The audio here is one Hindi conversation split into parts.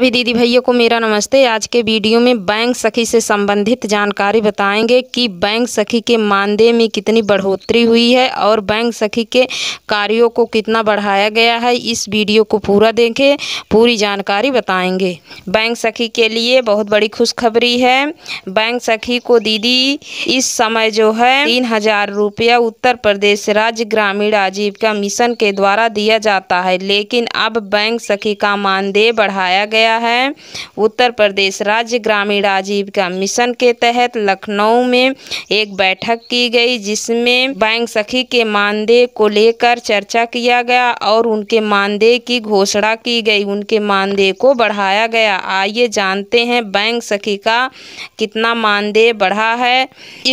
सभी दीदी भैया को मेरा नमस्ते आज के वीडियो में बैंक सखी से संबंधित जानकारी बताएंगे कि बैंक सखी के मानदेय में कितनी बढ़ोतरी हुई है और बैंक सखी के कार्यों को कितना बढ़ाया गया है इस वीडियो को पूरा देखें पूरी जानकारी बताएंगे बैंक सखी के लिए बहुत बड़ी खुशखबरी है बैंक सखी को दीदी इस समय जो है तीन हजार रुपया उत्तर प्रदेश राज्य ग्रामीण आजीविका मिशन के द्वारा दिया जाता है लेकिन अब बैंक सखी का मानदेय बढ़ाया गया गया है उत्तर प्रदेश राज्य ग्रामीण आजीविका मिशन के तहत लखनऊ में एक बैठक की गई जिसमें बैंक सखी के मानदेय को लेकर चर्चा किया गया और उनके मानदेय की घोषणा की गई उनके मानदेय को बढ़ाया गया आइए जानते हैं बैंक सखी का कितना मानदेय बढ़ा है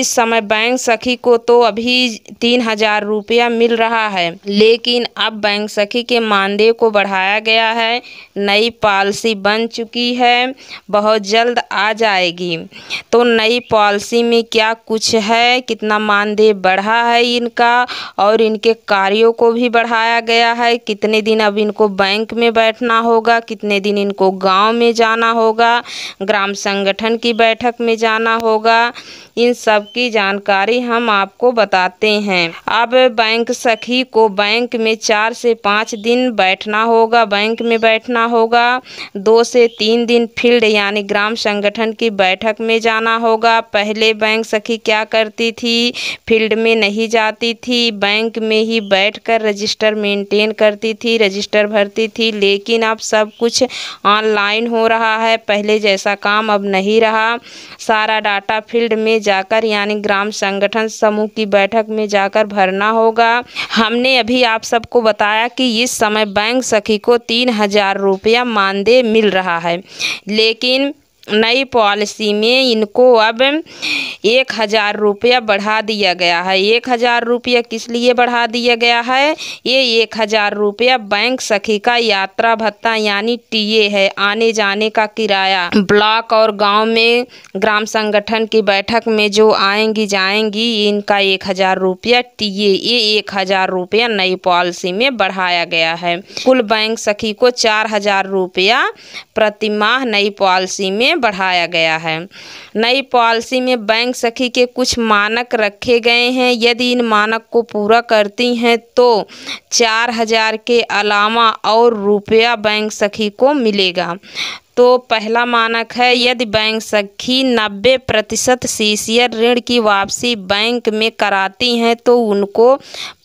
इस समय बैंक सखी को तो अभी तीन हजार रुपया मिल रहा है लेकिन अब बैंक सखी के मानदेय को बढ़ाया गया है नई पॉलिसी बन चुकी है बहुत जल्द आ जाएगी तो नई पॉलिसी में क्या कुछ है कितना मानदेय बढ़ा है इनका और इनके कार्यों को भी बढ़ाया गया है कितने दिन अब इनको बैंक में बैठना होगा कितने दिन इनको गांव में जाना होगा ग्राम संगठन की बैठक में जाना होगा इन सब की जानकारी हम आपको बताते हैं अब बैंक सखी को बैंक में चार से पाँच दिन बैठना होगा बैंक में बैठना होगा दो से तीन दिन फील्ड यानी ग्राम संगठन की बैठक में जाना होगा पहले बैंक सखी क्या करती थी फील्ड में नहीं जाती थी बैंक में ही बैठकर रजिस्टर मेंटेन करती थी रजिस्टर भरती थी लेकिन अब सब कुछ ऑनलाइन हो रहा है पहले जैसा काम अब नहीं रहा सारा डाटा फील्ड में जाकर यानी ग्राम संगठन समूह की बैठक में जाकर भरना होगा हमने अभी आप सबको बताया कि इस समय बैंक सखी को तीन हजार रुपया मानदेय मिल रहा है लेकिन नई पॉलिसी में इनको अब एक हज़ार रुपया बढ़ा दिया गया है एक हज़ार रुपया किस लिए बढ़ा दिया गया है ये एक हज़ार रुपया बैंक सखी का यात्रा भत्ता यानी टीए है आने जाने का किराया ब्लॉक और गांव में ग्राम संगठन की बैठक में जो आएंगी जाएंगी इनका एक हज़ार रुपया ए ये एक हज़ार रुपया नई पॉलिसी में बढ़ाया गया है कुल बैंक सखी को चार हज़ार रुपया प्रतिमाह नई पॉलिसी में में बढ़ाया गया है नई पॉलिसी में बैंक सखी के कुछ मानक रखे गए हैं यदि इन मानक को पूरा करती हैं तो चार हज़ार के अलावा और रुपया बैंक सखी को मिलेगा तो पहला मानक है यदि बैंक सखी नब्बे प्रतिशत सीसीयर ऋण की वापसी बैंक में कराती हैं तो उनको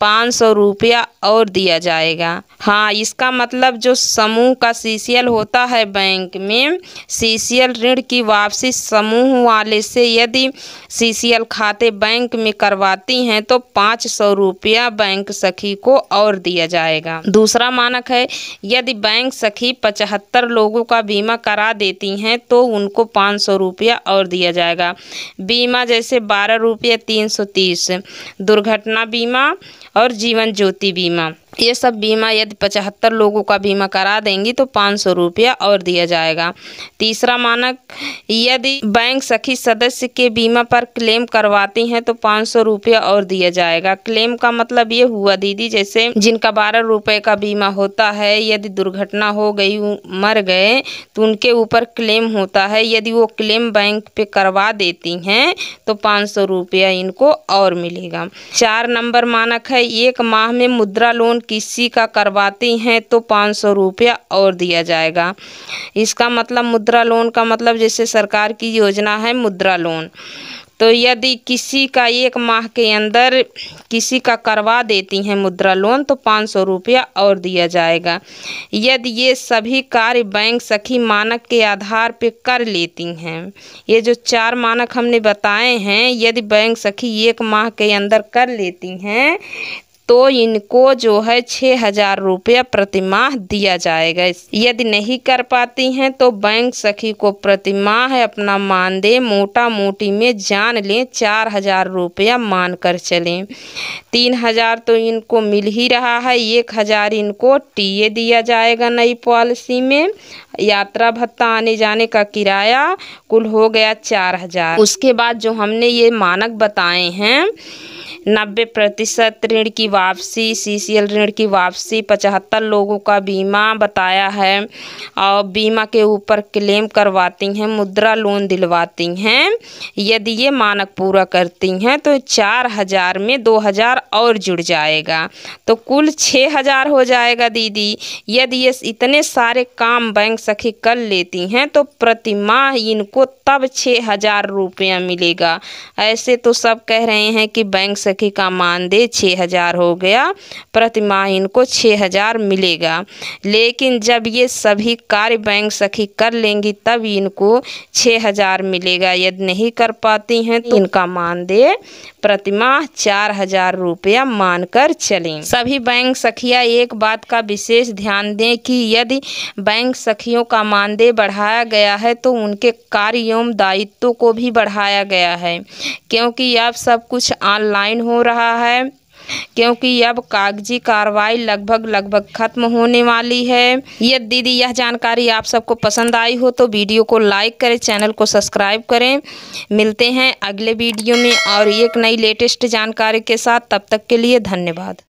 पाँच सौ रुपया और दिया जाएगा हाँ इसका मतलब जो समूह का सीसीएल होता है बैंक में सीसीएल ऋण की वापसी समूह वाले से यदि सीसीएल खाते बैंक में करवाती हैं तो पाँच सौ रुपया बैंक सखी को और दिया जाएगा दूसरा मानक है यदि बैंक सखी पचहत्तर लोगों का बीमा करा देती हैं तो उनको पाँच सौ रुपया और दिया जाएगा बीमा जैसे बारह रुपया तीन सौ तीस दुर्घटना बीमा और जीवन ज्योति बीमा ये सब बीमा यदि पचहत्तर लोगों का बीमा करा देंगी तो पाँच सौ रुपया और दिया जाएगा तीसरा मानक यदि बैंक सखी सदस्य के बीमा पर क्लेम करवाती हैं तो पाँच सौ रुपया और दिया जाएगा क्लेम का मतलब ये हुआ दीदी जैसे जिनका बारह रुपये का बीमा होता है यदि दुर्घटना हो गई मर गए तो उनके ऊपर क्लेम होता है यदि वो क्लेम बैंक पे करवा देती हैं तो पाँच सौ रुपया इनको और मिलेगा चार नंबर मानक है एक माह में मुद्रा लोन किसी का करवाती हैं तो पाँच सौ रुपया और दिया जाएगा इसका मतलब मुद्रा लोन का मतलब जैसे सरकार की योजना है मुद्रा लोन तो यदि किसी का एक माह के अंदर किसी का करवा देती हैं मुद्रा लोन तो पाँच सौ रुपया और दिया जाएगा यदि ये सभी कार्य बैंक सखी मानक के आधार पर कर लेती हैं ये जो चार मानक हमने बताए हैं यदि बैंक सखी एक माह के अंदर कर लेती हैं तो इनको जो है छः हज़ार रुपया प्रतिमाह दिया जाएगा यदि नहीं कर पाती हैं तो बैंक सखी को प्रतिमाह अपना मानदेय मोटा मोटी में जान लें चार हज़ार रुपया मान कर चलें तीन हज़ार तो इनको मिल ही रहा है एक हज़ार इनको टीए दिया जाएगा नई पॉलिसी में यात्रा भत्ता आने जाने का किराया कुल हो गया चार हज़ार उसके बाद जो हमने ये मानक बताए हैं नब्बे प्रतिशत ऋण की वापसी सीसीएल ऋण की वापसी पचहत्तर लोगों का बीमा बताया है और बीमा के ऊपर क्लेम करवाती हैं मुद्रा लोन दिलवाती हैं यदि ये मानक पूरा करती हैं तो चार हज़ार में दो हज़ार और जुड़ जाएगा तो कुल छः हज़ार हो जाएगा दीदी यदि ये इतने सारे काम बैंक सखी कर लेती हैं तो प्रतिमाह इनको तब छः हज़ार रुपया मिलेगा ऐसे तो सब कह रहे हैं कि बैंक से सखी का मानदेय छः हज़ार हो गया प्रतिमाह इनको छः हज़ार मिलेगा लेकिन जब ये सभी कार्य बैंक सखी कर लेंगी तब इनको छः हज़ार मिलेगा यदि नहीं कर पाती हैं तो इनका मानदेय प्रतिमाह चार हज़ार रुपया मान कर चलें सभी बैंक सखिया एक बात का विशेष ध्यान दें कि यदि बैंक सखियों का मानदेय बढ़ाया गया है तो उनके कार्य एवं दायित्व को भी बढ़ाया गया है क्योंकि अब सब कुछ ऑनलाइन हो रहा है क्योंकि अब कागजी कार्रवाई लगभग लगभग खत्म होने वाली है यदि दीदी यह जानकारी आप सबको पसंद आई हो तो वीडियो को लाइक करें चैनल को सब्सक्राइब करें मिलते हैं अगले वीडियो में और एक नई लेटेस्ट जानकारी के साथ तब तक के लिए धन्यवाद